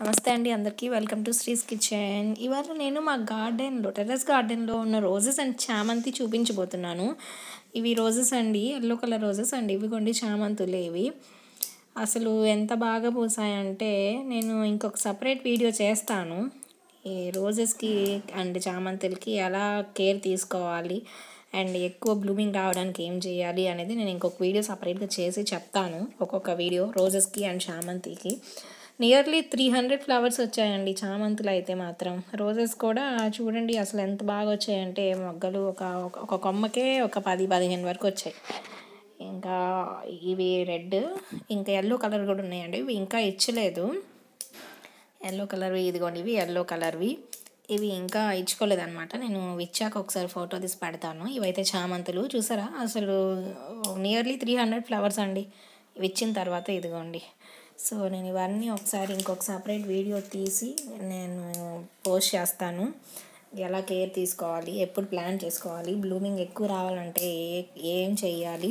నమస్తే అండి అందరికీ వెల్కమ్ టు శ్రీస్ కిచెన్ ఇవాళ నేను మా గార్డెన్లో టెర్రస్ గార్డెన్లో ఉన్న రోజెస్ అండ్ చామంతి చూపించబోతున్నాను ఇవి రోజెస్ అండి ఎల్లో కలర్ రోజెస్ అండి ఇవి కొన్ని చామంతులు ఇవి అసలు ఎంత బాగా పూసాయంటే నేను ఇంకొక సపరేట్ వీడియో చేస్తాను ఈ రోజెస్కి అండ్ చామంతులకి ఎలా కేర్ తీసుకోవాలి అండ్ ఎక్కువ బ్లూమింగ్ రావడానికి ఏం చేయాలి అనేది నేను ఇంకొక వీడియో సపరేట్గా చేసి చెప్తాను ఒక్కొక్క వీడియో రోజెస్కి అండ్ చామంతికి నియర్లీ త్రీ హండ్రెడ్ ఫ్లవర్స్ వచ్చాయండి చామంతులు అయితే మాత్రం రోజెస్ కూడా చూడండి అసలు ఎంత బాగా వచ్చాయంటే మొగ్గలు ఒక ఒక కొమ్మకే ఒక పది పదిహేను వరకు వచ్చాయి ఇంకా ఇవి రెడ్ ఇంకా ఎల్లో కలర్ కూడా ఉన్నాయండి ఇవి ఇంకా ఇచ్చలేదు ఎల్లో కలర్వి ఇదిగోండి ఇవి ఎల్లో కలర్వి ఇవి ఇంకా ఇచ్చుకోలేదన్నమాట నేను ఇచ్చాక ఒకసారి ఫోటో తీసి పెడతాను ఇవైతే చామంతులు చూసారా అసలు నియర్లీ త్రీ హండ్రెడ్ ఫ్లవర్స్ అండి ఇవి ఇచ్చిన తర్వాత ఇదిగోండి సో నేను ఇవన్నీ ఒకసారి ఇంకొక సపరేట్ వీడియో తీసి నేను పోస్ట్ చేస్తాను ఎలా కేర్ తీసుకోవాలి ఎప్పుడు ప్లాన్ చేసుకోవాలి బ్లూమింగ్ ఎక్కువ రావాలంటే ఏ ఏం చేయాలి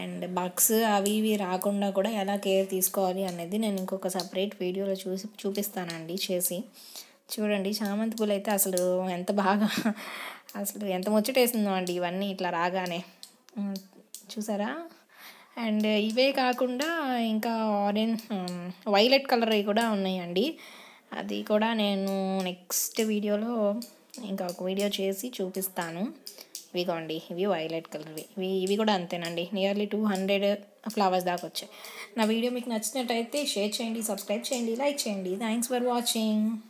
అండ్ బగ్స్ అవి ఇవి రాకుండా కూడా ఎలా కేర్ తీసుకోవాలి అనేది నేను ఇంకొక సపరేట్ వీడియోలో చూసి చూపిస్తానండి చేసి చూడండి చామంతి పూలు అయితే అసలు ఎంత బాగా అసలు ఎంత ముచ్చటేసిందో అండి ఇవన్నీ ఇట్లా రాగానే చూసారా అండ్ ఇవే కాకుండా ఇంకా ఆరెంజ్ వైలెట్ కలర్వి కూడా ఉన్నాయండి అది కూడా నేను నెక్స్ట్ వీడియోలో ఇంకా ఒక వీడియో చేసి చూపిస్తాను ఇవిగోండి ఇవి వైలెట్ కలర్వి ఇవి ఇవి కూడా అంతేనండి నియర్లీ టూ హండ్రెడ్ ఫ్లవర్స్ దాకా వచ్చాయి నా వీడియో మీకు నచ్చినట్టయితే షేర్ చేయండి సబ్స్క్రైబ్ చేయండి లైక్ చేయండి థ్యాంక్స్ ఫర్ వాచింగ్